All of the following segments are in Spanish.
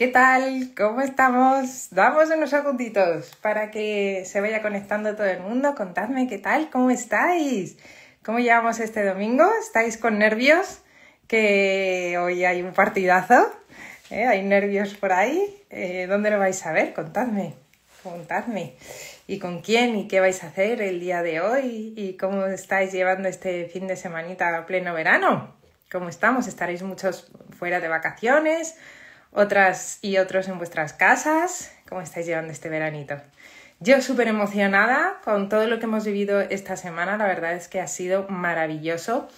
¿Qué tal? ¿Cómo estamos? Damos unos segunditos para que se vaya conectando todo el mundo. Contadme qué tal, cómo estáis. ¿Cómo llevamos este domingo? ¿Estáis con nervios? Que hoy hay un partidazo. ¿eh? Hay nervios por ahí. Eh, ¿Dónde lo vais a ver? Contadme. Contadme. ¿Y con quién? ¿Y qué vais a hacer el día de hoy? ¿Y cómo estáis llevando este fin de semanita a pleno verano? ¿Cómo estamos? ¿Estaréis muchos fuera de vacaciones? otras y otros en vuestras casas, cómo estáis llevando este veranito. Yo súper emocionada con todo lo que hemos vivido esta semana, la verdad es que ha sido maravilloso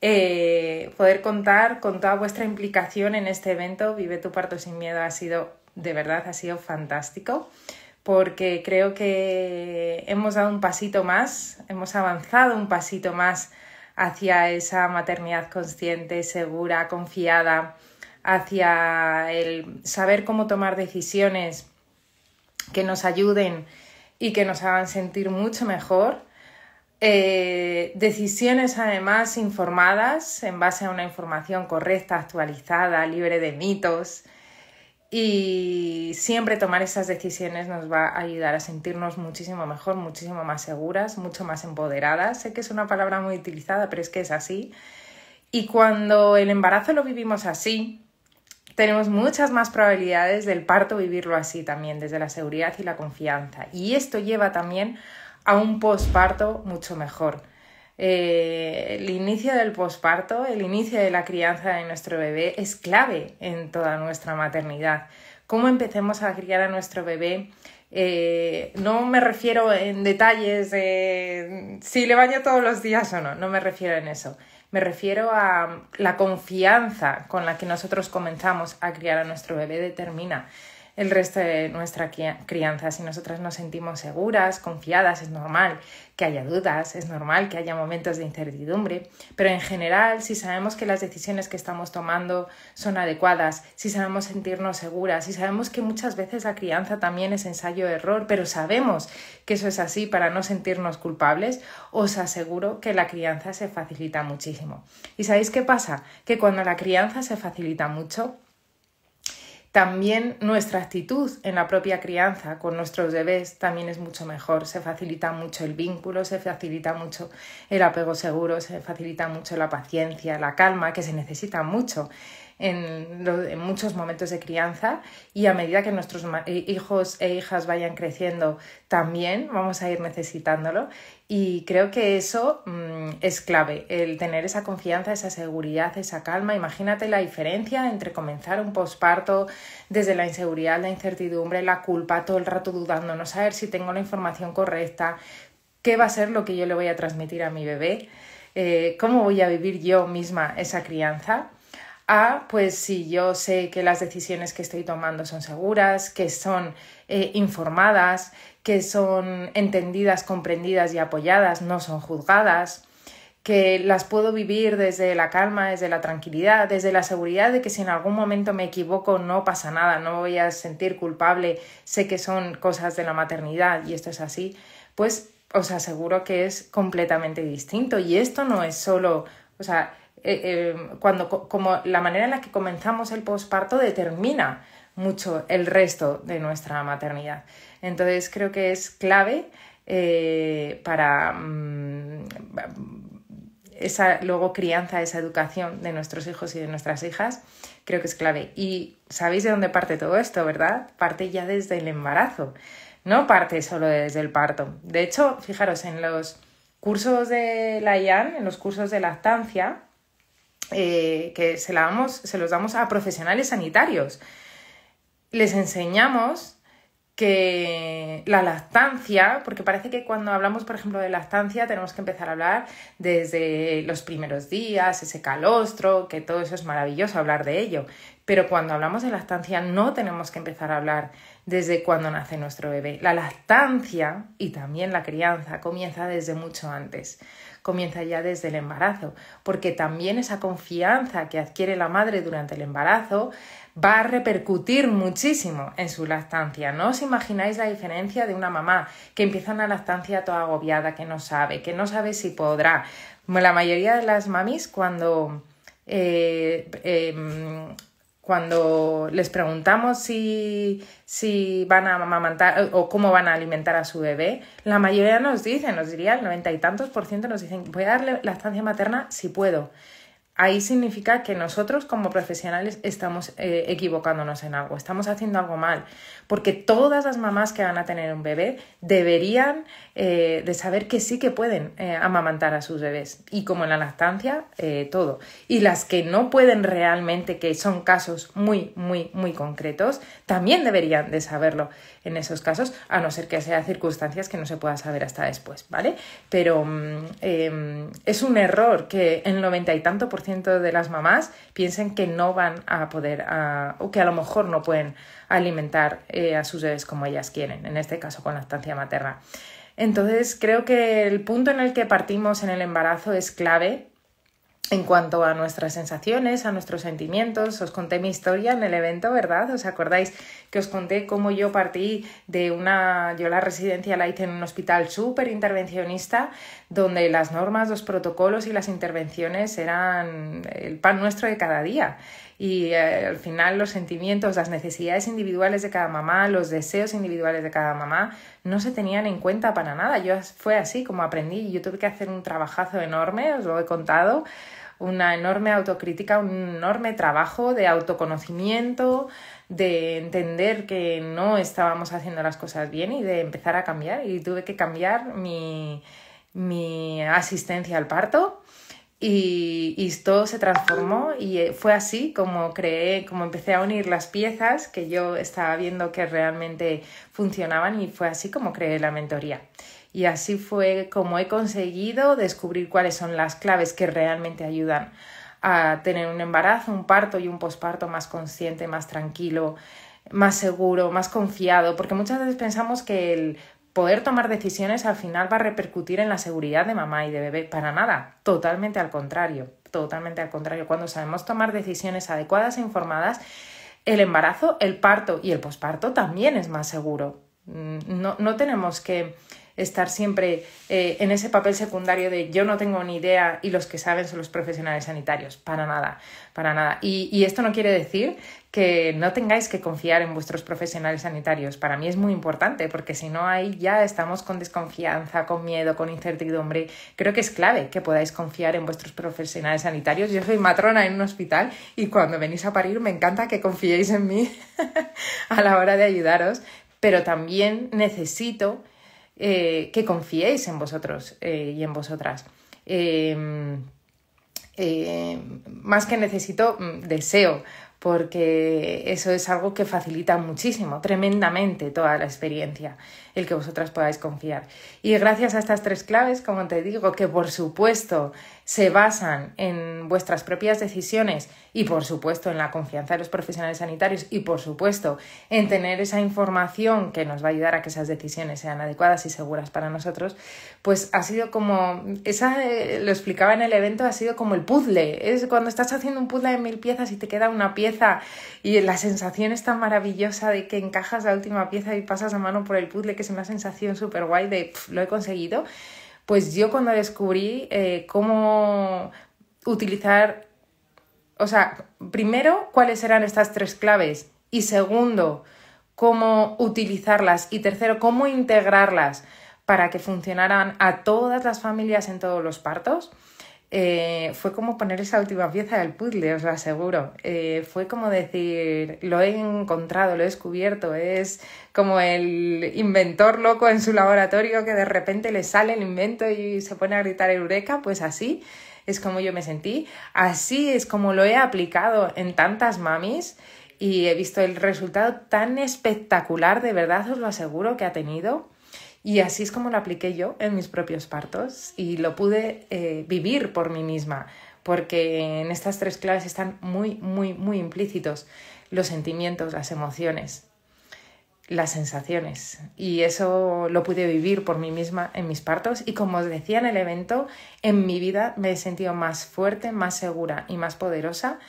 eh, poder contar con toda vuestra implicación en este evento. Vive tu parto sin miedo ha sido, de verdad, ha sido fantástico porque creo que hemos dado un pasito más, hemos avanzado un pasito más hacia esa maternidad consciente, segura, confiada, hacia el saber cómo tomar decisiones que nos ayuden y que nos hagan sentir mucho mejor. Eh, decisiones además informadas en base a una información correcta, actualizada, libre de mitos. Y siempre tomar esas decisiones nos va a ayudar a sentirnos muchísimo mejor, muchísimo más seguras, mucho más empoderadas. Sé que es una palabra muy utilizada, pero es que es así. Y cuando el embarazo lo vivimos así, tenemos muchas más probabilidades del parto vivirlo así también, desde la seguridad y la confianza. Y esto lleva también a un posparto mucho mejor. Eh, el inicio del posparto, el inicio de la crianza de nuestro bebé es clave en toda nuestra maternidad. Cómo empecemos a criar a nuestro bebé, eh, no me refiero en detalles de si le baño todos los días o no, no me refiero en eso, me refiero a la confianza con la que nosotros comenzamos a criar a nuestro bebé determina el resto de nuestra crianza. Si nosotras nos sentimos seguras, confiadas, es normal que haya dudas, es normal que haya momentos de incertidumbre, pero en general, si sabemos que las decisiones que estamos tomando son adecuadas, si sabemos sentirnos seguras, si sabemos que muchas veces la crianza también es ensayo-error, pero sabemos que eso es así para no sentirnos culpables, os aseguro que la crianza se facilita muchísimo. ¿Y sabéis qué pasa? Que cuando la crianza se facilita mucho, también nuestra actitud en la propia crianza con nuestros bebés también es mucho mejor, se facilita mucho el vínculo, se facilita mucho el apego seguro, se facilita mucho la paciencia, la calma, que se necesita mucho en, en, muchos momentos de crianza y a medida que nuestros eh, hijos e hijas vayan creciendo también vamos a ir necesitándolo y creo que eso mm, es clave, el tener esa confianza, esa seguridad, esa calma. Imagínate la diferencia entre comenzar un posparto desde la inseguridad, la incertidumbre, la culpa, todo el rato dudando, no saber si tengo la información correcta, qué va a ser lo que yo le voy a transmitir a mi bebé, eh, cómo voy a vivir yo misma esa crianza. A, pues si yo sé que las decisiones que estoy tomando son seguras, que son eh, informadas, que son entendidas, comprendidas y apoyadas, no son juzgadas, que las puedo vivir desde la calma, desde la tranquilidad, desde la seguridad de que si en algún momento me equivoco no pasa nada, no voy a sentir culpable, sé que son cosas de la maternidad y esto es así, pues os aseguro que es completamente distinto y esto no es solo, o sea, eh, eh, cuando como la manera en la que comenzamos el posparto determina mucho el resto de nuestra maternidad. Entonces creo que es clave eh, para mm, esa luego crianza, esa educación de nuestros hijos y de nuestras hijas, creo que es clave. Y sabéis de dónde parte todo esto, ¿verdad? Parte ya desde el embarazo, no parte solo desde el parto. De hecho, fijaros, en los cursos de la IAN, en los cursos de lactancia, eh, que se los damos a profesionales sanitarios les enseñamos que la lactancia, porque parece que cuando hablamos, por ejemplo, de lactancia, tenemos que empezar a hablar desde los primeros días, ese calostro, que todo eso es maravilloso hablar de ello. Pero cuando hablamos de lactancia no tenemos que empezar a hablar desde cuando nace nuestro bebé. La lactancia y también la crianza comienza desde mucho antes comienza ya desde el embarazo, porque también esa confianza que adquiere la madre durante el embarazo va a repercutir muchísimo en su lactancia. No os imagináis la diferencia de una mamá que empieza una lactancia toda agobiada, que no sabe, que no sabe si podrá. La mayoría de las mamis cuando eh, em, cuando les preguntamos si, si van a amamantar eh, o cómo van a alimentar a su bebé, la mayoría nos dicen, nos diría el noventa y tantos por ciento, nos dicen, voy a darle la estancia materna si puedo ahí significa que nosotros como profesionales estamos eh, equivocándonos en algo, estamos haciendo algo mal, porque todas las mamás que van a tener un bebé deberían eh, de saber que sí que pueden eh, amamantar a sus bebés y como en la lactancia, todo. Y las que no pueden realmente, que son casos muy, muy, muy concretos, también deberían de saberlo en esos casos, a no ser que sea circunstancias que no se pueda saber hasta después, ¿vale? Pero mm, em, es un error que el noventa y tanto por de las mamás piensen que no van a poder, o que a lo mejor no pueden alimentar eh, a sus bebés como ellas quieren, en este caso con lactancia materna. Entonces creo que el punto en el que partimos en el embarazo es clave en cuanto a nuestras sensaciones, a nuestros sentimientos. Os conté mi historia en el evento, ¿verdad? ¿Os acordáis que os conté cómo yo partí de una, yo la residencia la hice en un hospital súper intervencionista, donde las normas, los protocolos y las intervenciones eran el pan nuestro de cada día y eh, al final los sentimientos, las necesidades individuales de cada mamá, los deseos individuales de cada mamá no se tenían en cuenta para nada. Yo fue así como aprendí, yo tuve que hacer un trabajazo enorme, os lo he contado, una enorme autocrítica, un enorme trabajo de autoconocimiento, de entender que no estábamos haciendo las cosas bien y de empezar a cambiar y tuve que cambiar mi mi asistencia al parto y, y, todo se transformó y eh, fue así como creé, como empecé a unir las piezas que yo estaba viendo que realmente funcionaban y fue así como creé la mentoría. Y así fue como he conseguido descubrir cuáles son las claves que realmente ayudan a tener un embarazo, un parto y un posparto más consciente, más tranquilo, más seguro, más confiado, porque muchas veces pensamos que el poder tomar decisiones al final va a repercutir en la seguridad de mamá y de bebé. Para nada, totalmente al contrario, totalmente al contrario. Cuando sabemos tomar decisiones adecuadas e informadas, el embarazo, el parto y el posparto también es más seguro. Mm, no, no tenemos que estar siempre eh, en ese papel secundario de yo no tengo ni idea y los que saben son los profesionales sanitarios. Para nada, para nada. Y, y esto no quiere decir que no tengáis que confiar en vuestros profesionales sanitarios. Para mí es muy importante porque si no ahí ya estamos con desconfianza, con miedo, con incertidumbre. Creo que es clave que podáis confiar en vuestros profesionales sanitarios. Yo soy matrona en un hospital y cuando venís a parir me encanta que confiéis en mí a la hora de ayudaros, pero también necesito eh, que confiéis en vosotros eh, y en vosotras. Em, em, más que necesito, mm, deseo porque eso es algo que facilita muchísimo, tremendamente toda la experiencia el que vosotras podáis confiar. Y gracias a estas tres claves, como te digo, que por supuesto se basan en vuestras propias decisiones y por supuesto en la confianza de los profesionales sanitarios y por supuesto en tener esa información que nos va a ayudar a que esas decisiones sean adecuadas y seguras para nosotros, pues ha sido como, esa, eh, lo explicaba en el evento, ha sido como el puzzle, es cuando estás haciendo un puzzle de mil piezas y te queda una pieza y la sensación es tan maravillosa de que encajas la última pieza y pasas la mano por el puzzle es una sensación súper guay de lo he conseguido. Pues yo cuando descubrí eh, cómo utilizar, o sea, primero, cuáles eran estas tres claves y segundo, cómo utilizarlas y tercero, cómo integrarlas para que funcionaran a todas las familias en todos los partos, eh, fue como poner esa última pieza del puzzle, os lo aseguro. Eh, fue como decir, lo he encontrado, lo he descubierto, es como el inventor loco en su laboratorio que de repente le sale el invento y se pone a gritar eureka, pues así es como yo me sentí, así es como lo he aplicado en tantas mamis y he visto el resultado tan espectacular, de verdad os lo aseguro que ha tenido. Y así es como lo apliqué yo en mis propios partos y lo pude eh, vivir por mí misma, porque en estas tres claves están muy, muy, muy implícitos los sentimientos, las emociones, las sensaciones. Y eso lo pude vivir por mí misma en mis partos y como os decía en el evento, en mi vida me he sentido más fuerte, más segura y más poderosa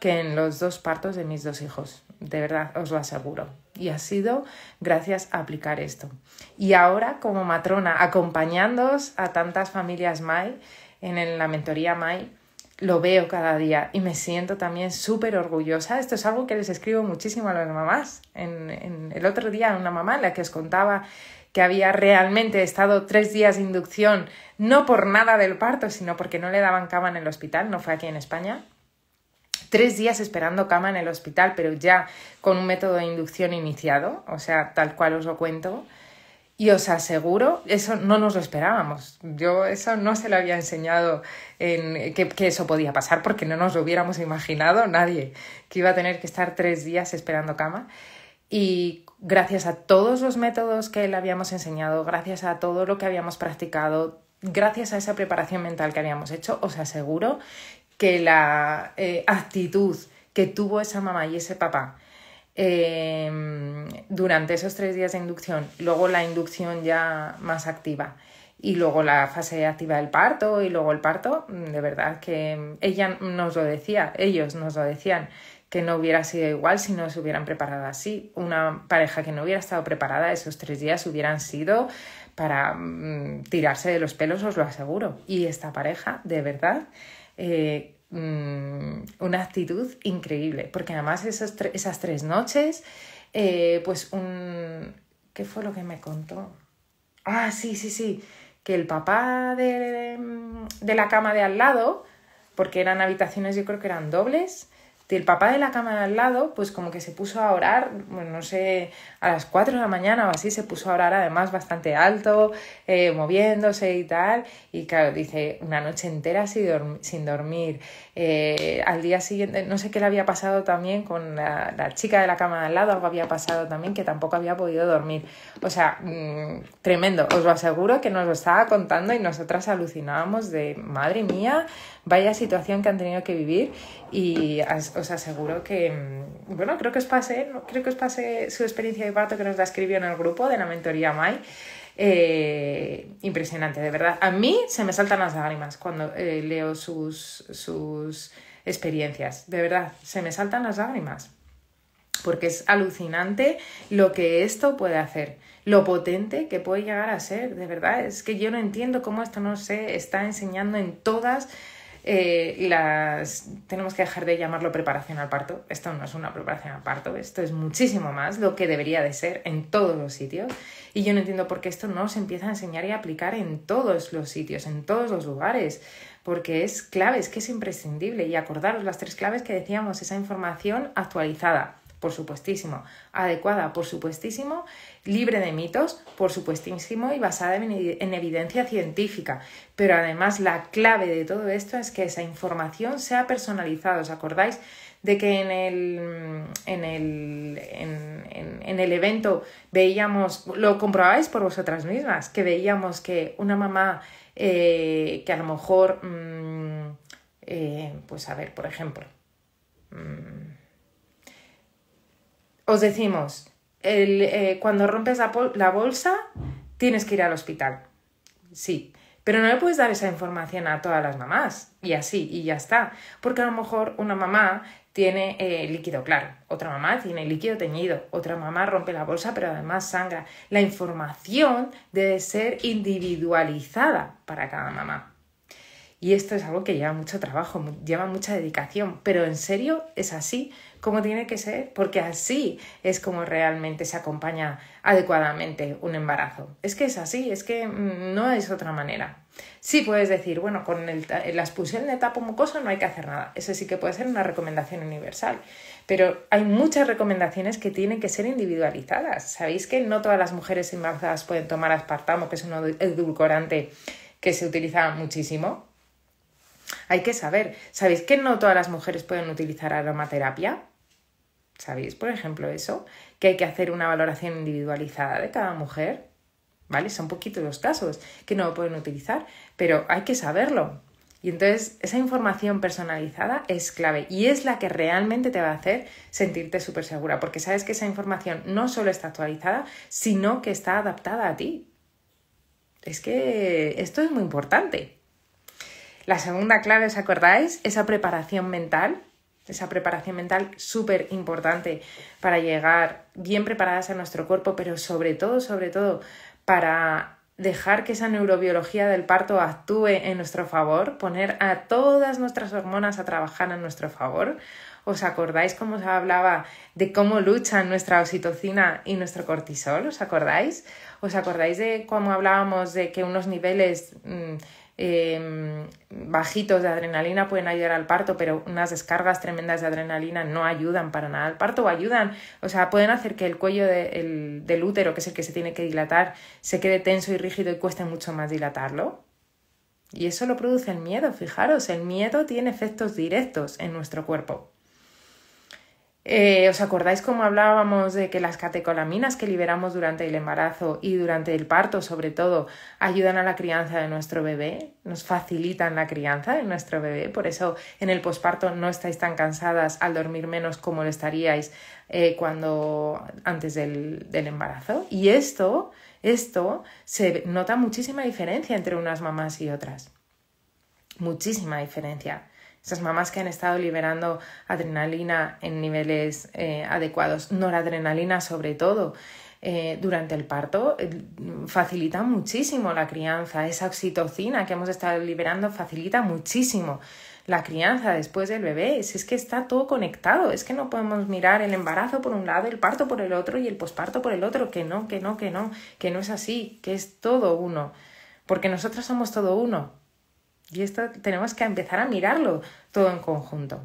que en los dos partos de mis dos hijos, de verdad os lo aseguro. Y ha sido gracias a aplicar esto. Y ahora como matrona, acompañándoos a tantas familias MAI en la mentoría MAI, lo veo cada día y me siento también súper orgullosa. Esto es algo que les escribo muchísimo a las mamás. En, el otro día una mamá en la que os contaba que había realmente estado tres días de inducción, no por nada del parto, sino porque no le daban cama en el hospital, no fue aquí en España, tres días esperando cama en el hospital, pero ya con un método de inducción iniciado, o sea, tal cual os lo cuento. Y os aseguro, eso no nos lo esperábamos. Yo eso no se lo había enseñado en, que, que, eso podía pasar porque no nos lo hubiéramos imaginado nadie, que iba a tener que estar tres días esperando cama. Y gracias a todos los métodos que le habíamos enseñado, gracias a todo lo que habíamos practicado, gracias a esa preparación mental que habíamos hecho, os aseguro que la eh, actitud que tuvo esa mamá y ese papá em, durante esos tres días de inducción, luego la inducción ya más activa y luego la fase activa del parto y luego el parto, mm, de verdad que mm, ella nos lo decía, ellos nos lo decían, que no hubiera sido igual si no se hubieran preparado así. Una pareja que no hubiera estado preparada esos tres días hubieran sido para mm, tirarse de los pelos, os lo aseguro. Y esta pareja, de verdad, eh, mm, una actitud increíble, porque además esas, esas tres noches, eh, pues un... ¿Qué fue lo que me contó? Ah, sí, sí, sí, que el papá de, de la cama de al lado, porque eran habitaciones, yo creo que eran dobles, el papá de la cama de al lado, pues como que se puso a orar, no sé, a las 4 de la mañana o así, se puso a orar además bastante alto, eh, moviéndose y tal. Y claro, dice, una noche entera sin, dormir. Eh, al día siguiente, no sé qué le había pasado también con la, chica de la cama de al lado, algo había pasado también que tampoco había podido dormir. O sea, mm, tremendo, os lo aseguro que nos lo estaba contando y nosotras alucinábamos de, madre mía, vaya situación que han tenido que vivir. Y, os aseguro que, mm, bueno, creo que os pase, creo que os pase su experiencia de parto que nos la escribió en el grupo de la mentoría Mai. Eh, impresionante, de verdad. A mí se me saltan las lágrimas cuando eh, leo sus, sus experiencias, de verdad, se me saltan las lágrimas, porque es alucinante lo que esto puede hacer lo potente que puede llegar a ser, de verdad. Es que yo no entiendo cómo esto no se está enseñando en todas eh, las, tenemos que dejar de llamarlo preparación al parto. Esto no es una preparación al parto, esto es muchísimo más lo que debería de ser en todos los sitios. Y yo no entiendo por qué esto no se empieza a enseñar y aplicar en todos los sitios, en todos los lugares, porque es clave, es que es imprescindible. Y acordaros las tres claves que decíamos, esa información actualizada por supuestísimo, adecuada, por supuestísimo, libre de mitos, por supuestísimo, y basada en evidencia científica. Pero además la clave de todo esto es que esa información sea personalizada. ¿Os acordáis de que en el, mm, evento veíamos, lo comprobáis por vosotras mismas, que veíamos que una mamá eh, que a lo mejor, mm, eh, pues a ver, por ejemplo, mm, os decimos, el, eh, cuando rompes la, bolsa tienes que ir al hospital. Sí, pero no le puedes dar esa información a todas las mamás y así, y ya está. Porque a lo mejor una mamá tiene eh, líquido claro, otra mamá tiene líquido teñido, otra mamá rompe la bolsa pero además sangra. La información debe ser individualizada para cada mamá. Y esto es algo que lleva mucho trabajo, lleva mucha dedicación, pero en serio es así como tiene que ser, porque así es como realmente se acompaña adecuadamente un embarazo. Es que es así, es que mm, no es otra manera. Sí puedes decir, bueno, con la expulsión de tapo mucoso no hay que hacer nada. Eso sí que puede ser una recomendación universal. Pero hay muchas recomendaciones que tienen que ser individualizadas. Sabéis que no todas las mujeres embarazadas pueden tomar aspartamo, que es un edulcorante que se utiliza muchísimo. Hay que saber, ¿sabéis que no todas las mujeres pueden utilizar aromaterapia? ¿Sabéis, por ejemplo, eso? Que hay que hacer una valoración individualizada de cada mujer. ¿Vale? Son poquitos los casos que no lo pueden utilizar, pero hay que saberlo. Y entonces esa información personalizada es clave y es la que realmente te va a hacer sentirte súper segura, porque sabes que esa información no solo está actualizada, sino que está adaptada a ti. Es que esto es muy importante. La segunda clave, ¿os acordáis? Esa preparación mental esa preparación mental súper importante para llegar bien preparadas a nuestro cuerpo, pero sobre todo, sobre todo, para dejar que esa neurobiología del parto actúe en nuestro favor, poner a todas nuestras hormonas a trabajar a nuestro favor. ¿Os acordáis cómo os hablaba de cómo luchan nuestra oxitocina y nuestro cortisol? ¿Os acordáis? ¿Os acordáis de cómo hablábamos de que unos niveles mm, Em, bajitos de adrenalina pueden ayudar al parto, pero unas descargas tremendas de adrenalina no ayudan para nada al parto o ayudan, o sea, pueden hacer que el cuello del útero, que es el que se tiene que dilatar, se quede tenso y rígido y cueste mucho más dilatarlo. Y eso lo produce el miedo, fijaros, el miedo tiene efectos directos en nuestro cuerpo. Eh, ¿Os acordáis cómo hablábamos de que las catecolaminas que liberamos durante el embarazo y durante el parto, sobre todo, ayudan a la crianza de nuestro bebé? Nos facilitan la crianza de nuestro bebé. Por eso en el posparto no estáis tan cansadas al dormir menos como lo estaríais eh, cuando antes del, del embarazo. Y esto, esto se nota muchísima diferencia entre unas mamás y otras. Muchísima diferencia esas mamás que han estado liberando adrenalina en niveles eh, adecuados, noradrenalina sobre todo. Eh, durante el parto eh, facilita muchísimo la crianza, esa oxitocina que hemos estado liberando facilita muchísimo la crianza después del bebé, es que está todo conectado, es que no podemos mirar el embarazo por un lado, el parto por el otro y el posparto por el otro, que no, que no, que no, que no es así, que es todo uno, porque nosotros somos todo uno, y esto tenemos que empezar a mirarlo todo en conjunto.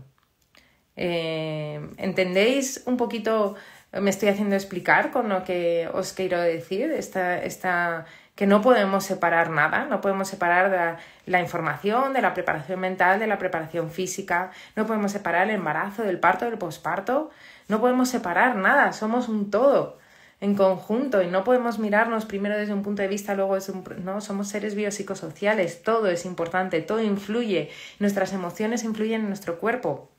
Eh, ¿Entendéis un poquito, eh, me estoy haciendo explicar con lo que os quiero decir? Esta, esta, que no podemos separar nada, no podemos separar la información de la preparación mental, de la preparación física, no podemos separar el embarazo del parto, del posparto, no podemos separar nada, somos un todo en conjunto y no podemos mirarnos primero desde un punto de vista, luego un... No, somos seres biopsicosociales, todo es importante, todo influye, nuestras emociones influyen en nuestro cuerpo,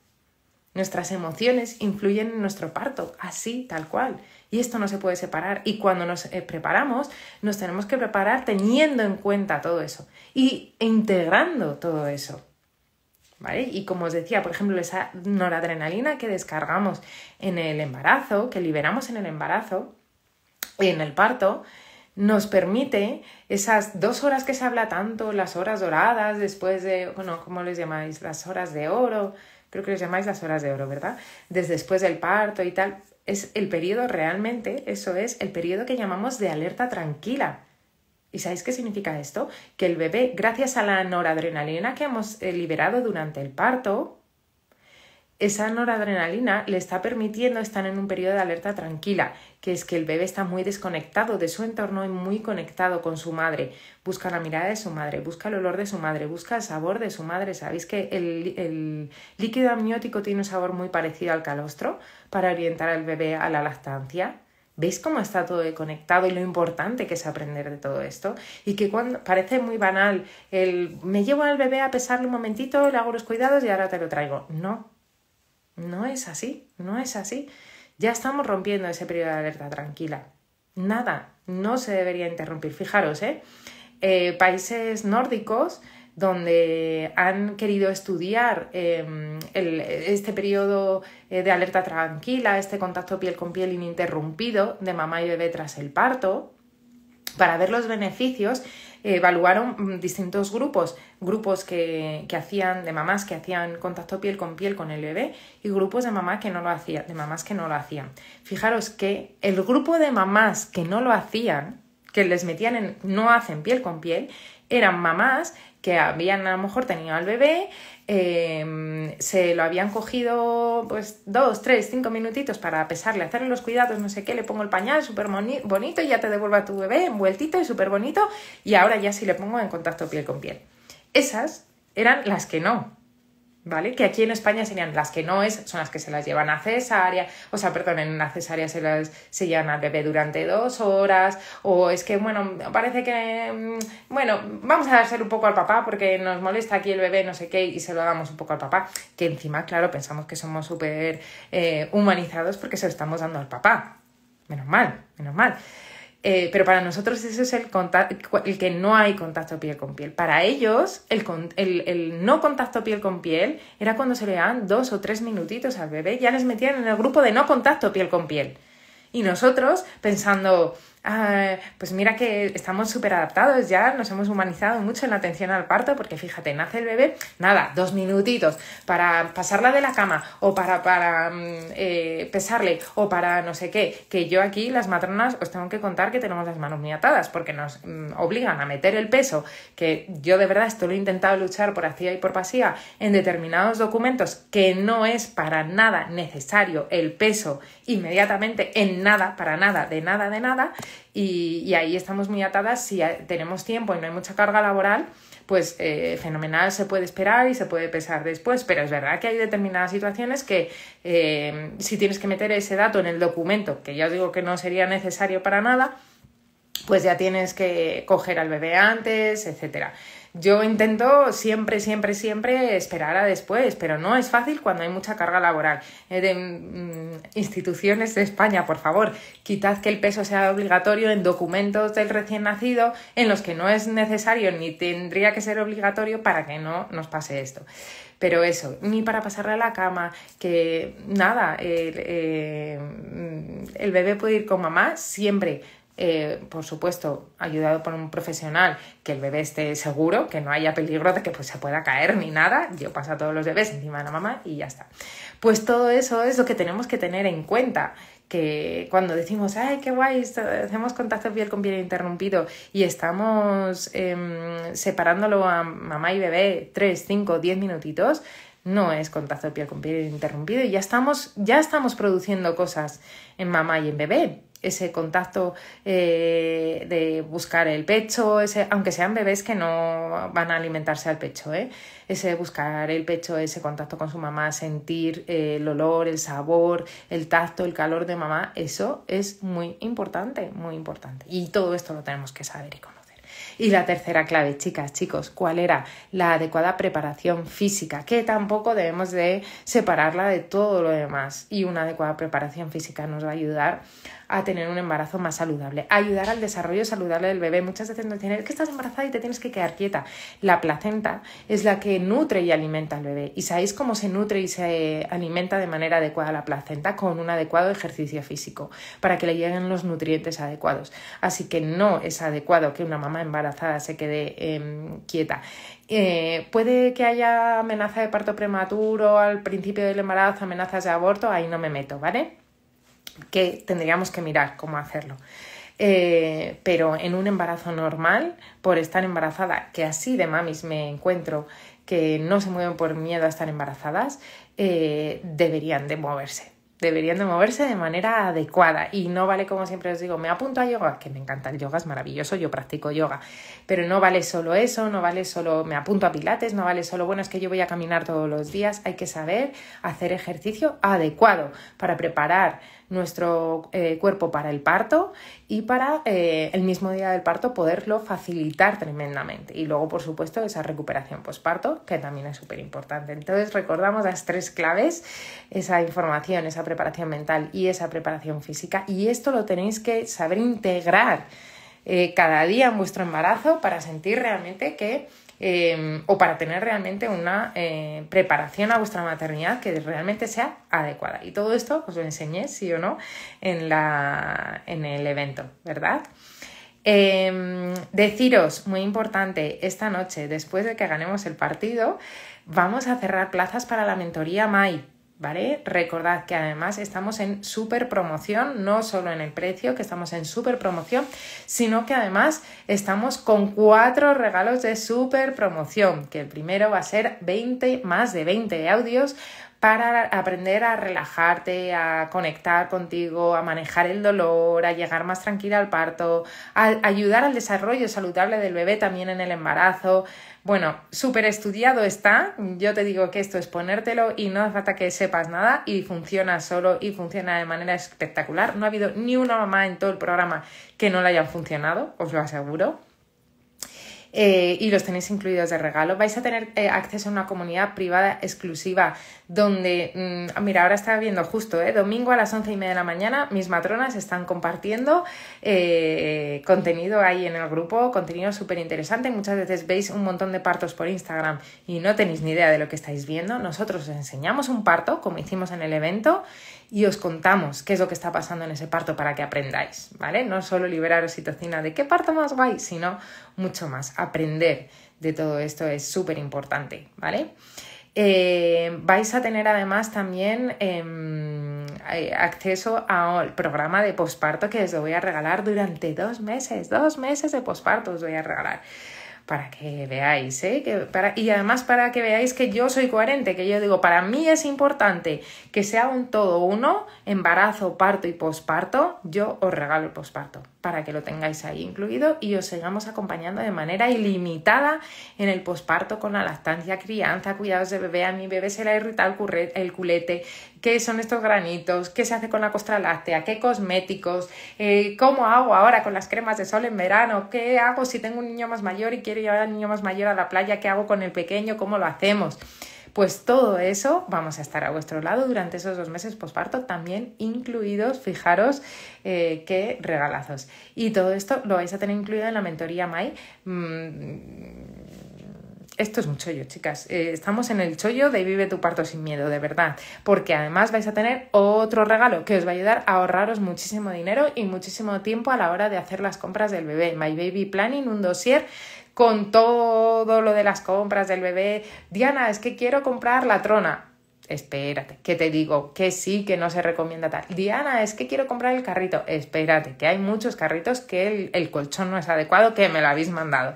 nuestras emociones influyen en nuestro parto, así, tal cual. Y esto no se puede separar. Y cuando nos eh, preparamos, nos tenemos que preparar teniendo en cuenta todo eso y integrando todo eso. ¿Vale? Y como os decía, por ejemplo, esa noradrenalina que descargamos en el embarazo, que liberamos en el embarazo, en el parto nos permite esas dos horas que se habla tanto, las horas doradas, después de, bueno, ¿cómo les llamáis? Las horas de oro, creo que les llamáis las horas de oro, ¿verdad? Desde después del parto y tal, es el periodo realmente, eso es el periodo que llamamos de alerta tranquila. ¿Y sabéis qué significa esto? Que el bebé, gracias a la noradrenalina que hemos eh, liberado durante el parto, esa noradrenalina le está permitiendo estar en un periodo de alerta tranquila, que es que el bebé está muy desconectado de su entorno y muy conectado con su madre. Busca la mirada de su madre, busca el olor de su madre, busca el sabor de su madre. Sabéis que el, líquido amniótico tiene un sabor muy parecido al calostro para orientar al bebé a la lactancia. ¿Veis cómo está todo conectado y lo importante que es aprender de todo esto? Y que cuando parece muy banal el me llevo al bebé a pesarle un momentito, le hago los cuidados y ahora te lo traigo. No, no es así, no es así. Ya estamos rompiendo ese periodo de alerta tranquila. Nada, no se debería interrumpir. Fijaros, ¿eh? eh países nórdicos donde han querido estudiar em, este periodo eh, de alerta tranquila, este contacto piel con piel ininterrumpido de mamá y bebé tras el parto, para ver los beneficios evaluaron mm, distintos grupos, grupos que, hacían de mamás que hacían contacto piel con piel con el bebé y grupos de mamás que no lo hacían, de mamás que no lo hacían. Fijaros que el grupo de mamás que no lo hacían, que les metían en no hacen piel con piel, eran mamás que habían a lo mejor tenido al bebé, Em, se lo habían cogido pues dos, tres, cinco minutitos para pesarle, hacerle los cuidados, no sé qué, le pongo el pañal súper bonito y ya te devuelvo a tu bebé envueltito y súper bonito y ahora ya sí le pongo en contacto piel con piel. Esas eran las que no, ¿vale? Que aquí en España serían las que no es, son las que se las llevan a cesárea, o sea, perdón, en una cesárea se las se llevan al bebé durante dos horas, o es que, bueno, parece que, mm, bueno, vamos a dárselo un poco al papá porque nos molesta aquí el bebé, no sé qué, y se lo damos un poco al papá, que encima, claro, pensamos que somos súper eh, humanizados porque se lo estamos dando al papá, menos mal, menos mal. Eh, pero para nosotros eso es el, el que no hay contacto piel con piel. Para ellos, el, no contacto piel con piel era cuando se le dan dos o tres minutitos al bebé, ya les metían en el grupo de no contacto piel con piel. Y nosotros pensando, Ah, pues mira que estamos súper adaptados ya, nos hemos humanizado mucho en la atención al parto, porque fíjate, nace el bebé, nada, dos minutitos para pasarla de la cama o para, para mm, eh, pesarle o para no sé qué, que yo aquí las matronas os tengo que contar que tenemos las manos muy atadas porque nos mm, obligan a meter el peso, que yo de verdad esto lo he intentado luchar por hacía y por pasía en determinados documentos que no es para nada necesario el peso inmediatamente en nada, para nada, de nada, de nada, y, ahí estamos muy atadas. Si tenemos tiempo y no hay mucha carga laboral, pues eh, fenomenal, se puede esperar y se puede pesar después, pero es verdad que hay determinadas situaciones que eh, si tienes que meter ese dato en el documento, que ya os digo que no sería necesario para nada, pues ya tienes que coger al bebé antes, etcétera. Yo intento siempre, siempre, siempre esperar a después, pero no es fácil cuando hay mucha carga laboral. Eh, mm, instituciones de España, por favor, quitad que el peso sea obligatorio en documentos del recién nacido, en los que no es necesario ni tendría que ser obligatorio para que no nos pase esto. Pero eso, ni para pasarle a la cama, que nada, el, eh, mm, el bebé puede ir con mamá siempre eh, por supuesto, ayudado por un profesional, que el bebé esté seguro, que no haya peligro de que pues, se pueda caer ni nada. Yo paso a todos los bebés encima de la mamá y ya está. Pues todo eso es lo que tenemos que tener en cuenta. Que cuando decimos, ay, qué guay, hacemos contacto piel con piel interrumpido y estamos em, separándolo a mamá y bebé 3, 5, 10 minutitos, no es contacto piel con piel interrumpido y ya estamos, ya estamos produciendo cosas en mamá y en bebé ese contacto eh, de buscar el pecho, ese, aunque sean bebés que no van a alimentarse al pecho, ¿eh? ese buscar el pecho, ese contacto con su mamá, sentir eh, el olor, el sabor, el tacto, el calor de mamá, eso es muy importante, muy importante. Y todo esto lo tenemos que saber y conocer. Y la tercera clave, chicas, chicos, ¿cuál era? La adecuada preparación física, que tampoco debemos de separarla de todo lo demás. Y una adecuada preparación física nos va a ayudar a tener un embarazo más saludable, ayudar al desarrollo saludable del bebé. Muchas veces nos dicen, que estás embarazada y te tienes que quedar quieta. La placenta es la que nutre y alimenta al bebé. ¿Y sabéis cómo se nutre y se alimenta de manera adecuada la placenta? Con un adecuado ejercicio físico, para que le lleguen los nutrientes adecuados. Así que no es adecuado que una mamá embarazada se quede em, quieta. Eh, puede que haya amenaza de parto prematuro al principio del embarazo, amenazas de aborto, ahí no me meto, ¿vale? Que tendríamos que mirar cómo hacerlo. Eh, pero en un embarazo normal, por estar embarazada, que así de mamis me encuentro, que no se mueven por miedo a estar embarazadas, eh, deberían de moverse deberían de moverse de manera adecuada y no vale como siempre os digo, me apunto a yoga, que me encanta el yoga, es maravilloso, yo practico yoga, pero no vale solo eso, no vale solo me apunto a pilates, no vale solo, bueno, es que yo voy a caminar todos los días, hay que saber hacer ejercicio adecuado para preparar nuestro eh, cuerpo para el parto y para eh, el mismo día del parto poderlo facilitar tremendamente. Y luego, por supuesto, esa recuperación postparto, que también es súper importante. Entonces, recordamos las tres claves, esa información, esa preparación mental y esa preparación física. Y esto lo tenéis que saber integrar eh, cada día en vuestro embarazo para sentir realmente que Em, o para tener realmente una eh, preparación a vuestra maternidad que realmente sea adecuada. Y todo esto os lo enseñé, sí o no, en, el evento, ¿verdad? Em, deciros, muy importante, esta noche, después de que ganemos el partido, vamos a cerrar plazas para la mentoría MAI. ¿vale? Recordad que además estamos en super promoción, no solo en el precio, que estamos en super promoción, sino que además estamos con cuatro regalos de super promoción, que el primero va a ser 20, más de 20 audios para aprender a relajarte, a conectar contigo, a manejar el dolor, a llegar más tranquila al parto, a ayudar al desarrollo saludable del bebé también en el embarazo. Bueno, súper estudiado está, yo te digo que esto es ponértelo y no hace falta que sepas nada y funciona solo y funciona de manera espectacular. No ha habido ni una mamá en todo el programa que no le haya funcionado, os lo aseguro. Eh, y los tenéis incluidos de regalo. Vais a tener eh, acceso a una comunidad privada exclusiva donde, mm, mira, ahora está viendo justo, eh, domingo a las once y media de la mañana, mis matronas están compartiendo contenido ahí en el grupo, contenido súper interesante. Muchas veces veis un montón de partos por Instagram y no tenéis ni idea de lo que estáis viendo. Nosotros os enseñamos un parto, como hicimos en el evento y os contamos qué es lo que está pasando en ese parto para que aprendáis, ¿vale? No solo liberar oxitocina de qué parto más vais, sino mucho más. Aprender de todo esto es súper importante, ¿vale? Eh, vais a tener además también em, eh, acceso al programa de posparto que os lo voy a regalar durante dos meses. Dos meses de posparto os voy a regalar para que veáis, ¿eh? que para, y además para que veáis que yo soy coherente, que yo digo, para mí es importante que sea un todo uno, embarazo, parto y posparto, yo os regalo el posparto para que lo tengáis ahí incluido y os sigamos acompañando de manera ilimitada en el posparto con la lactancia, crianza, cuidados de bebé. A mi bebé se le ha irritado el, culete, qué son estos granitos, qué se hace con la costra láctea, qué cosméticos, eh, cómo hago ahora con las cremas de sol en verano, qué hago si tengo un niño más mayor y quiero llevar al niño más mayor a la playa, qué hago con el pequeño, cómo lo hacemos. Pues todo eso vamos a estar a vuestro lado durante esos dos meses posparto, también incluidos, fijaros eh, qué regalazos. Y todo esto lo vais a tener incluido en la mentoría My. Mm, esto es un chollo, chicas. Eh, estamos en el chollo de Vive tu parto sin miedo, de verdad. Porque además vais a tener otro regalo que os va a ayudar a ahorraros muchísimo dinero y muchísimo tiempo a la hora de hacer las compras del bebé. My Baby Planning, un dossier con todo lo de las compras del bebé. Diana, es que quiero comprar la trona. Espérate, que te digo que sí, que no se recomienda tal. Diana, es que quiero comprar el carrito. Espérate, que hay muchos carritos que el, colchón no es adecuado, que me lo habéis mandado.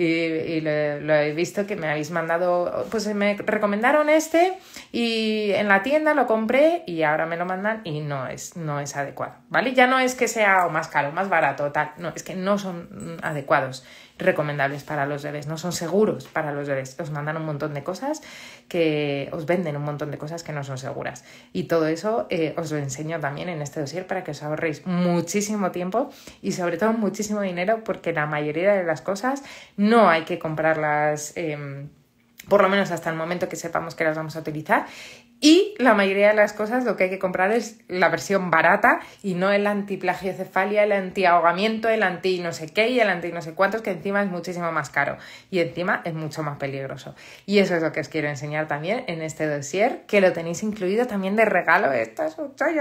Y, lo, he visto que me habéis mandado, pues me recomendaron este y en la tienda lo compré y ahora me lo mandan y no es, no es adecuado, ¿vale? Ya no es que sea más caro, más barato, tal, no, es que no son adecuados recomendables para los bebés, no son seguros para los bebés. Os mandan un montón de cosas que os venden un montón de cosas que no son seguras. Y todo eso eh, os lo enseño también en este dossier para que os ahorréis muchísimo tiempo y sobre todo muchísimo dinero porque la mayoría de las cosas no hay que comprarlas. Em, por lo menos hasta el momento que sepamos que las vamos a utilizar y la mayoría de las cosas lo que hay que comprar es la versión barata y no el antiplagiocefalia, el antiahogamiento, el anti no sé qué y el anti no sé cuántos, que encima es muchísimo más caro y encima es mucho más peligroso. Y eso es lo que os quiero enseñar también en este dossier, que lo tenéis incluido también de regalo. Esta es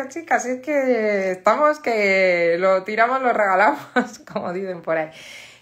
chicas, es que estamos que lo tiramos, lo regalamos, como dicen por ahí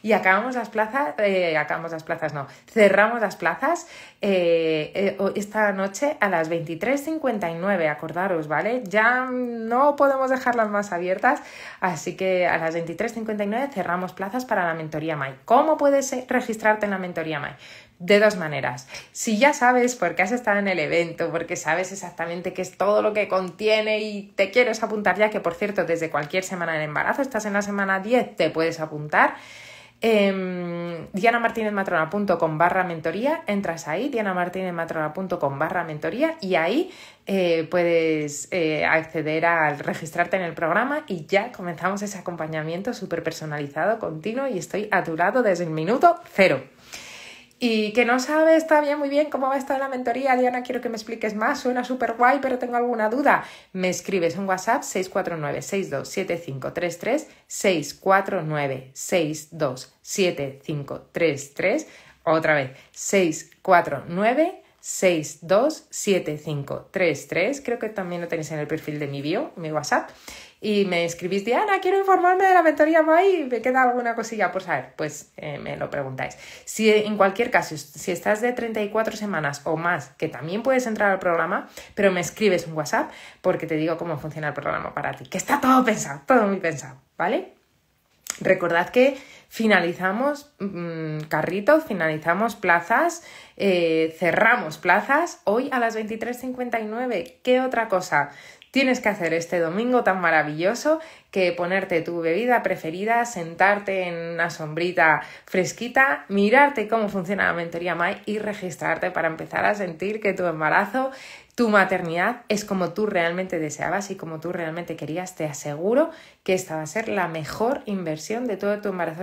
y acabamos las plazas, eh, acabamos las plazas, no, cerramos las plazas eh, eh, esta noche a las 23.59, acordaros, ¿vale? Ya no podemos dejarlas más abiertas, así que a las 23.59 cerramos plazas para la mentoría MAI. ¿Cómo puedes registrarte en la mentoría MAI? De dos maneras. Si ya sabes porque has estado en el evento, porque sabes exactamente qué es todo lo que contiene y te quieres apuntar ya, que por cierto, desde cualquier semana de embarazo, estás en la semana 10, te puedes apuntar. Eh, em, dianamartinezmatrona.com barra mentoría, entras ahí, dianamartinezmatrona.com barra mentoría y ahí eh, puedes eh, acceder al registrarte en el programa y ya comenzamos ese acompañamiento súper personalizado, continuo y estoy a tu lado desde el minuto cero y que no sabe, está bien, muy bien cómo va a estar la mentoría. Diana, quiero que me expliques más. Suena súper guay, pero tengo alguna duda. Me escribes en WhatsApp 649-627533, 649-627533, otra vez, 649 627533. Creo que también lo tenéis en el perfil de mi bio, mi WhatsApp. Y me escribís, Diana, quiero informarme de la mentoría y me queda alguna cosilla por saber. Pues eh, me lo preguntáis. Si en cualquier caso, si estás de 34 semanas o más, que también puedes entrar al programa, pero me escribes un WhatsApp porque te digo cómo funciona el programa para ti, que está todo pensado, todo muy pensado, ¿vale? Recordad que finalizamos mm, carritos, finalizamos plazas, eh, cerramos plazas hoy a las 23.59. ¿Qué otra cosa tienes que hacer este domingo tan maravilloso que ponerte tu bebida preferida, sentarte en una sombrita fresquita, mirarte cómo funciona la mentoría MAI y registrarte para empezar a sentir que tu embarazo tu maternidad es como tú realmente deseabas y como tú realmente querías, te aseguro que esta va a ser la mejor inversión de todo tu embarazo.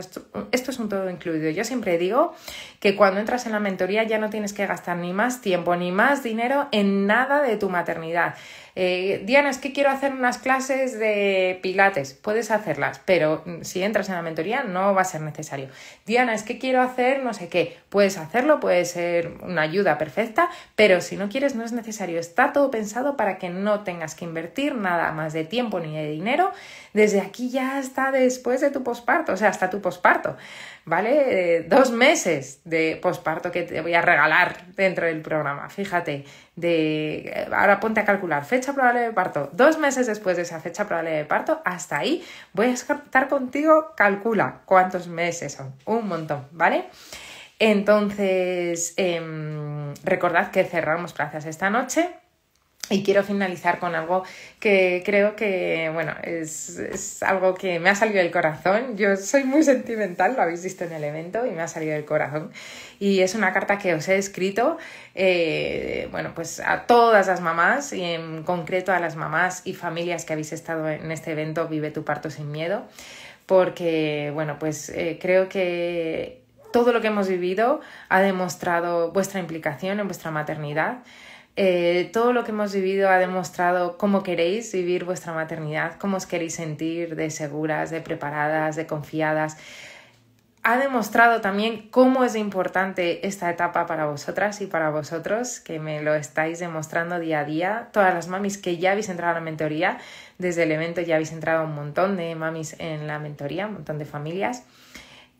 Esto, es un todo incluido. Yo siempre digo que cuando entras en la mentoría ya no tienes que gastar ni más tiempo ni más dinero en nada de tu maternidad. Eh, Diana, es que quiero hacer unas clases de pilates puedes hacerlas, pero mm, si entras en la mentoría no va a ser necesario. Diana, es que quiero hacer no sé qué, puedes hacerlo, puede ser una ayuda perfecta, pero si no quieres no es necesario. Está todo pensado para que no tengas que invertir nada más de tiempo ni de dinero desde aquí ya hasta después de tu posparto, o sea, hasta tu posparto, ¿vale? Eh, dos meses de posparto que te voy a regalar dentro del programa, fíjate, de eh, ahora ponte a calcular fecha probable de parto, dos meses después de esa fecha probable de parto, hasta hasta ahí, voy a estar contigo, calcula cuántos meses son, un montón, ¿vale? Entonces, em, recordad que cerramos plazas esta noche. Y quiero finalizar con algo que creo que, bueno, es, algo que me ha salido del corazón. Yo soy muy sentimental, lo habéis visto en el evento, y me ha salido del corazón. Y es una carta que os he escrito, eh, bueno, pues a todas las mamás, y en concreto a las mamás y familias que habéis estado en este evento Vive tu parto sin miedo, porque, bueno, pues eh, creo que todo lo que hemos vivido ha demostrado vuestra implicación en vuestra maternidad. Eh, todo lo que hemos vivido ha demostrado cómo queréis vivir vuestra maternidad, cómo os queréis sentir de seguras, de preparadas, de confiadas. Ha demostrado también cómo es importante esta etapa para vosotras y para vosotros, que me lo estáis demostrando día a día. Todas las mamis que ya habéis entrado a la mentoría, desde el evento ya habéis entrado un montón de mamis en la mentoría, un montón de familias.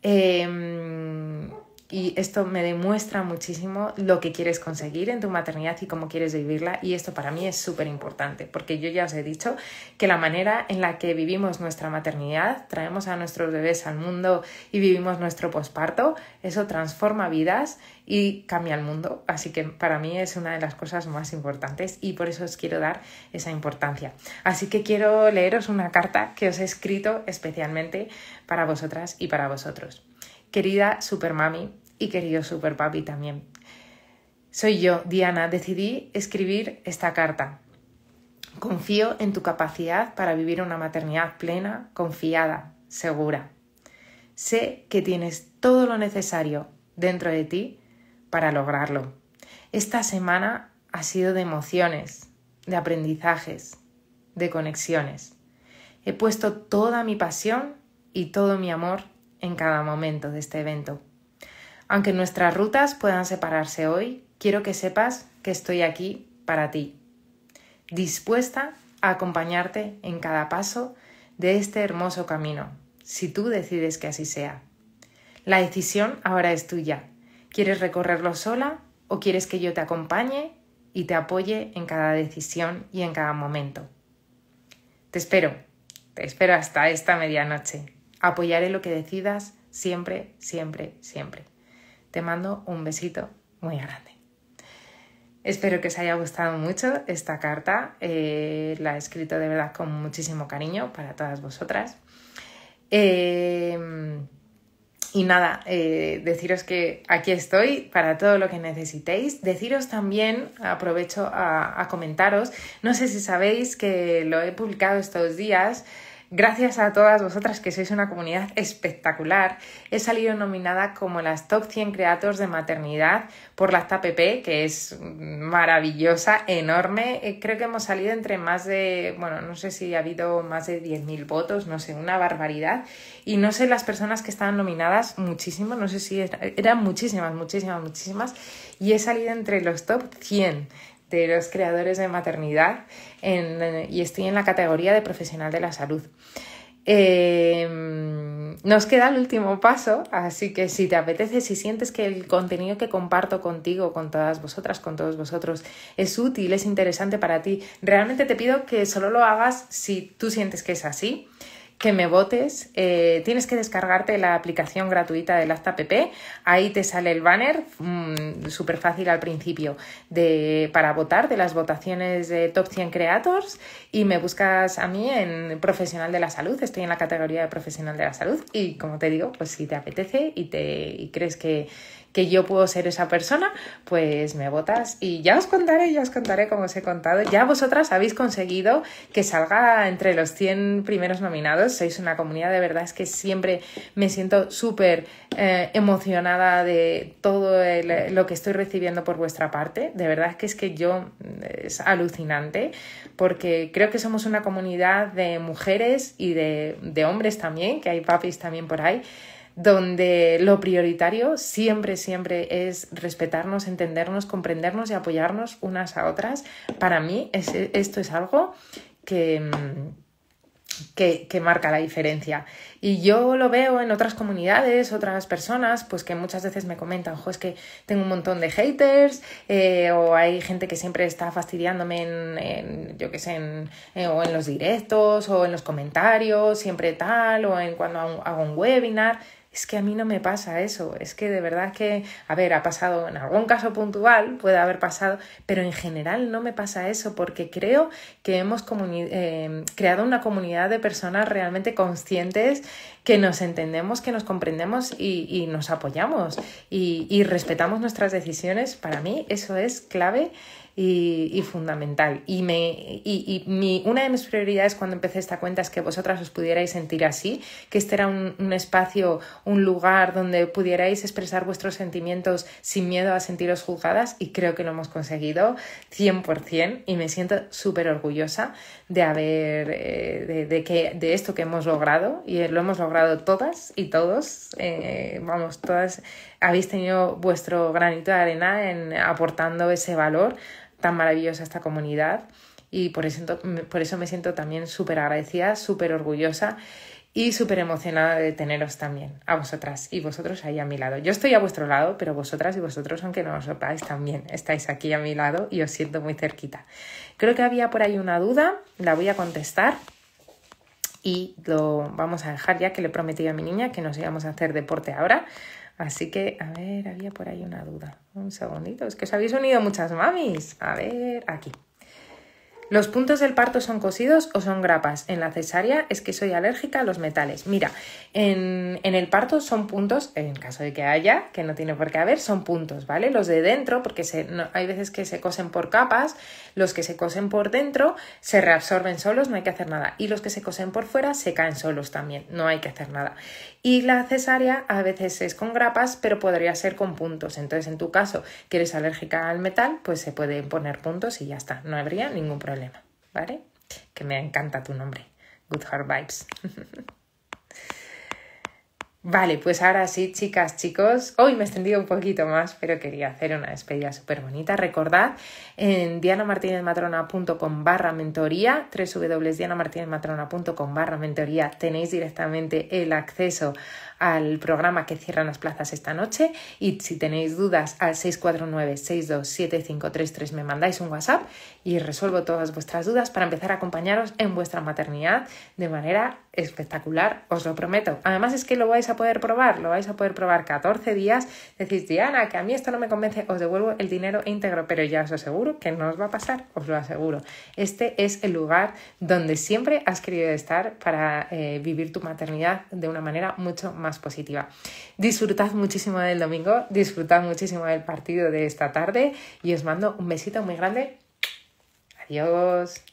Em, y esto me demuestra muchísimo lo que quieres conseguir en tu maternidad y cómo quieres vivirla y esto para mí es súper importante porque yo ya os he dicho que la manera en la que vivimos nuestra maternidad, traemos a nuestros bebés al mundo y vivimos nuestro posparto, eso transforma vidas y cambia el mundo, así que para mí es una de las cosas más importantes y por eso os quiero dar esa importancia. Así que quiero leeros una carta que os he escrito especialmente para vosotras y para vosotros. Querida Supermami, querido Super Papi también. Soy yo, Diana, decidí escribir esta carta. Confío en tu capacidad para vivir una maternidad plena, confiada, segura. Sé que tienes todo lo necesario dentro de ti para lograrlo. Esta semana ha sido de emociones, de aprendizajes, de conexiones. He puesto toda mi pasión y todo mi amor en cada momento de este evento. Aunque nuestras rutas puedan separarse hoy, quiero que sepas que estoy aquí para ti, dispuesta a acompañarte en cada paso de este hermoso camino, si tú decides que así sea. La decisión ahora es tuya. ¿Quieres recorrerlo sola o quieres que yo te acompañe y te apoye en cada decisión y en cada momento? Te espero, te espero hasta esta medianoche. Apoyaré lo que decidas siempre, siempre, siempre. Te mando un besito muy grande. Espero que os haya gustado mucho esta carta. Eh, la he escrito de verdad con muchísimo cariño para todas vosotras. Eh, y nada, eh, deciros que aquí estoy para todo lo que necesitéis. Deciros también, aprovecho a comentaros, no sé si sabéis que lo he publicado estos días. Gracias a todas vosotras que sois una comunidad espectacular, he salido nominada como las top 100 creators de maternidad por la TAPP, que es maravillosa, enorme. Eh, creo que hemos salido entre más de, bueno, no sé si ha habido más de 10.000 votos, no sé, una barbaridad. Y no sé las personas que estaban nominadas, muchísimo, no sé si eran muchísimas, muchísimas, muchísimas. Y he salido entre los top 100 de los creadores de maternidad y estoy en la categoría de profesional de la salud. Eh, nos queda el último paso, así que si te apetece, si sientes que el contenido que comparto contigo, con todas vosotras, con todos vosotros, es útil, es interesante para ti, realmente te pido que solo lo hagas si tú sientes que es así que me votes, eh, tienes que descargarte la aplicación gratuita del Lacta Ahí te sale el banner, mm, súper fácil al principio, para votar de las votaciones de Top 100 Creators. Y me buscas a mí en Profesional de la Salud. Estoy en la categoría de Profesional de la Salud. Y como te digo, pues si te apetece y, te, y crees que que yo puedo ser esa persona, pues me votas y ya os contaré, ya os contaré como os he contado. Ya vosotras habéis conseguido que salga entre los 100 primeros nominados. Sois una comunidad, de verdad es que siempre me siento súper eh, emocionada de todo lo que estoy recibiendo por vuestra parte. De verdad es que es que yo mm, es alucinante porque creo que somos una comunidad de mujeres y de, de hombres también, que hay papis también por ahí donde lo prioritario siempre, siempre es respetarnos, entendernos, comprendernos y apoyarnos unas a otras. Para mí esto es algo que, que, marca la diferencia. Y yo lo veo en otras comunidades, otras personas, pues que muchas veces me comentan, ojo, es que tengo un montón de haters, eh, o hay gente que siempre está fastidiándome en, yo qué sé, en, eh, o en los directos, o en los comentarios, siempre tal, o en cuando hago un webinar. Es que a mí no me pasa eso, es que de verdad que, a ver, ha pasado en algún caso puntual, puede haber pasado, pero en general no me pasa eso porque creo que hemos eh, creado una comunidad de personas realmente conscientes que nos entendemos, que nos comprendemos y, nos apoyamos y respetamos nuestras decisiones. Para mí eso es clave y, fundamental. Y, me, y, y mi, una de mis prioridades cuando empecé esta cuenta es que vosotras os pudierais sentir así, que este era un, un espacio, un lugar donde pudierais expresar vuestros sentimientos sin miedo a sentiros juzgadas y creo que lo hemos conseguido 100% y me siento súper orgullosa de haber, eh, de, de, de esto que hemos logrado y lo hemos logrado todas y todos, eh, vamos, todas habéis tenido vuestro granito de arena en aportando ese valor tan maravillosa esta comunidad y por eso, por eso me siento también súper agradecida, súper orgullosa y súper emocionada de teneros también, a vosotras y vosotros ahí a mi lado. Yo estoy a vuestro lado, pero vosotras y vosotros, aunque no lo sepáis, también estáis aquí a mi lado y os siento muy cerquita. Creo que había por ahí una duda, la voy a contestar y lo vamos a dejar ya que le prometí a mi niña que nos íbamos a hacer deporte ahora. Así que, a ver, había por ahí una duda. Un segundito, es que os habéis unido muchas mamis. A ver, aquí. ¿Los puntos del parto son cosidos o son grapas? En la cesárea es que soy alérgica a los metales. Mira, en, el parto son puntos, en caso de que haya, que no tiene por qué haber, son puntos, ¿vale? Los de dentro, porque hay veces que se cosen por capas, los que se cosen por dentro se reabsorben solos, no hay que hacer nada. Y los que se cosen por fuera se caen solos también, no hay que hacer nada. Y la cesárea a veces es con grapas, pero podría ser con puntos. Entonces, en tu caso, que eres alérgica al metal, pues se pueden poner puntos y ya está. No habría ningún problema, ¿vale? Que me encanta tu nombre. Good Heart Vibes. Vale, pues ahora sí, chicas, chicos, hoy me he extendido un poquito más, pero quería hacer una despedida súper bonita. Recordad en dianamartinezmatrona.com barra mentoría, www.dianamartinezmatrona.com barra mentoría, tenéis directamente el acceso al programa que cierran las plazas esta noche y si tenéis dudas al 649-627533 me mandáis un WhatsApp y resuelvo todas vuestras dudas para empezar a acompañaros en vuestra maternidad de manera espectacular, os lo prometo. Además es que lo vais a poder probar, lo vais a poder probar 14 días. Decís, Diana, que a mí esto no me convence, os devuelvo el dinero íntegro, pero ya os aseguro que no os va a pasar, os lo aseguro. Este es el lugar donde siempre has querido estar para eh, vivir tu maternidad de una manera mucho más positiva. Disfrutad muchísimo del domingo, disfrutad muchísimo del partido de esta tarde y os mando un besito muy grande. Adiós.